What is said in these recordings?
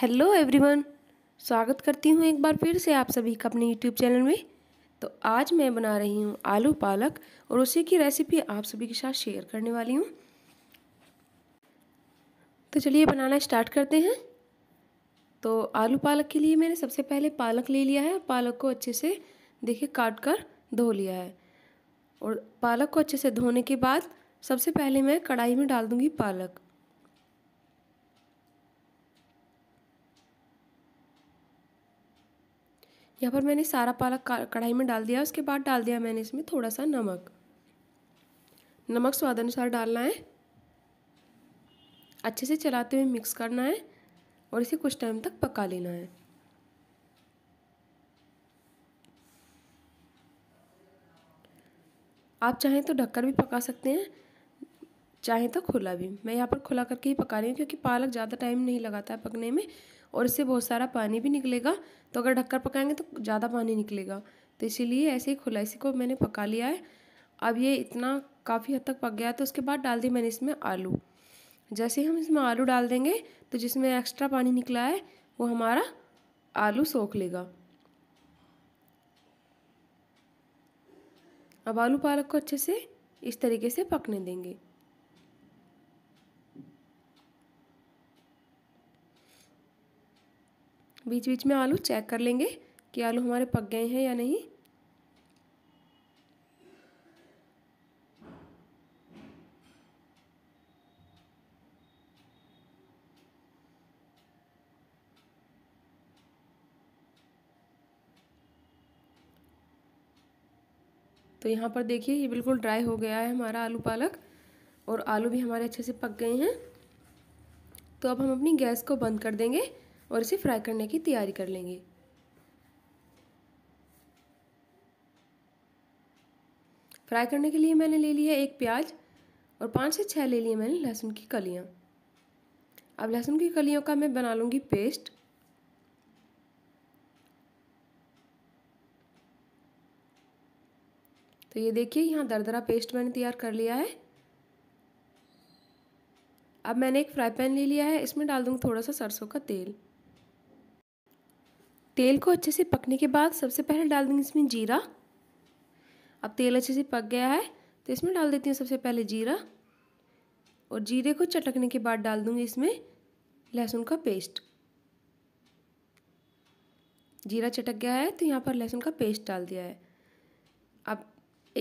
hello everyone स्वागत करती हूँ एक बार फिर से आप सभी का अपने यूट्यूब चैनल में तो आज मैं बना रही हूँ आलू पालक और उसी की रेसिपी आप सभी के साथ शेयर करने वाली हूँ तो चलिए बनाना स्टार्ट करते हैं तो आलू पालक के लिए मैंने सबसे पहले पालक ले लिया है पालक को अच्छे से देखिए काट कर धो लिया है और पालक को अच्छे से धोने के बाद सबसे पहले मैं कढ़ाई में डाल दूँगी पालक यहाँ पर मैंने सारा पालक कढ़ाई में डाल दिया उसके बाद डाल दिया मैंने इसमें थोड़ा सा नमक नमक स्वाद अनुसार डालना है अच्छे से चलाते हुए मिक्स करना है और इसे कुछ टाइम तक पका लेना है आप चाहें तो ढककर भी पका सकते हैं चाहें तो खुला भी मैं यहाँ पर खुला करके ही पका रही हूँ क्योंकि पालक ज़्यादा टाइम नहीं लगाता है पकने में और इससे बहुत सारा पानी भी निकलेगा तो अगर ढककर पकाएंगे तो ज़्यादा पानी निकलेगा तो इसीलिए ऐसे ही खुला इसी को मैंने पका लिया है अब ये इतना काफ़ी हद तक पक गया तो उसके बाद डाल दी मैंने इसमें आलू जैसे हम इसमें आलू डाल देंगे तो जिसमें एक्स्ट्रा पानी निकला है वो हमारा आलू सोख लेगा अब आलू पालक को अच्छे से इस तरीके से पकने देंगे बीच बीच में आलू चेक कर लेंगे कि आलू हमारे पक गए हैं या नहीं तो यहाँ पर देखिए ये बिल्कुल ड्राई हो गया है हमारा आलू पालक और आलू भी हमारे अच्छे से पक गए हैं तो अब हम अपनी गैस को बंद कर देंगे और इसे फ्राई करने की तैयारी कर लेंगे फ्राई करने के लिए मैंने ले लिया एक प्याज और पाँच से छः ले लिए मैंने लहसुन की कलियाँ अब लहसुन की कलियों का मैं बना लूँगी पेस्ट तो ये देखिए यहाँ दरदरा पेस्ट मैंने तैयार कर लिया है अब मैंने एक फ्राई पैन ले लिया है इसमें डाल दूँगी थोड़ा सा सरसों का तेल तेल को अच्छे से पकने के बाद सबसे पहले डाल देंगे इसमें जीरा अब तेल अच्छे से पक गया है तो इसमें डाल देती हूँ सबसे पहले जीरा और जीरे को चटकने के बाद डाल दूँगी इसमें लहसुन का पेस्ट जीरा चटक गया है तो यहाँ पर लहसुन का पेस्ट डाल दिया है अब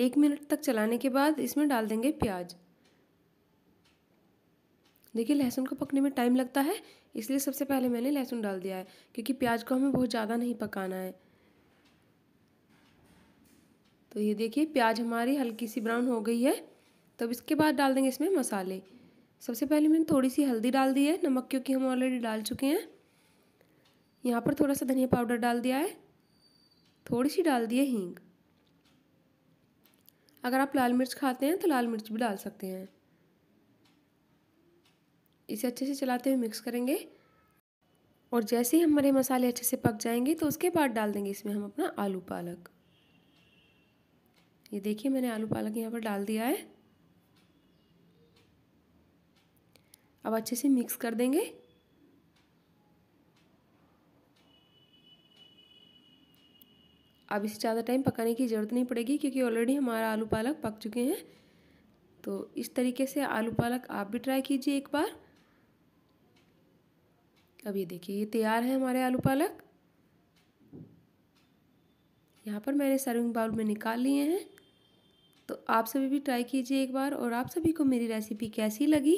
एक मिनट तक चलाने के बाद इसमें डाल देंगे प्याज देखिए लहसुन को पकने में टाइम लगता है इसलिए सबसे पहले मैंने लहसुन डाल दिया है क्योंकि प्याज को हमें बहुत ज़्यादा नहीं पकाना है तो ये देखिए प्याज हमारी हल्की सी ब्राउन हो गई है तब इसके बाद डाल देंगे इसमें मसाले सबसे पहले मैंने थोड़ी सी हल्दी डाल दी है नमक क्योंकि हम ऑलरेडी डाल चुके हैं यहाँ पर थोड़ा सा धनिया पाउडर डाल दिया है थोड़ी सी डाल दी है हींग अगर आप लाल मिर्च खाते हैं तो लाल मिर्च भी डाल सकते हैं इसे अच्छे से चलाते हुए मिक्स करेंगे और जैसे ही हमारे मसाले अच्छे से पक जाएंगे तो उसके बाद डाल देंगे इसमें हम अपना आलू पालक ये देखिए मैंने आलू पालक यहाँ पर डाल दिया है अब अच्छे से मिक्स कर देंगे अब इसे ज़्यादा टाइम पकाने की ज़रूरत नहीं पड़ेगी क्योंकि ऑलरेडी हमारा आलू पालक पक चुके हैं तो इस तरीके से आलू पालक आप भी ट्राई कीजिए एक बार अब ये देखिए ये तैयार है हमारे आलू पालक यहाँ पर मैंने सर्विंग बाउल में निकाल लिए हैं तो आप सभी भी ट्राई कीजिए एक बार और आप सभी को मेरी रेसिपी कैसी लगी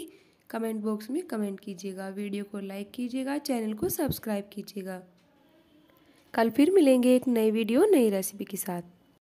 कमेंट बॉक्स में कमेंट कीजिएगा वीडियो को लाइक कीजिएगा चैनल को सब्सक्राइब कीजिएगा कल फिर मिलेंगे एक नई वीडियो नई रेसिपी के साथ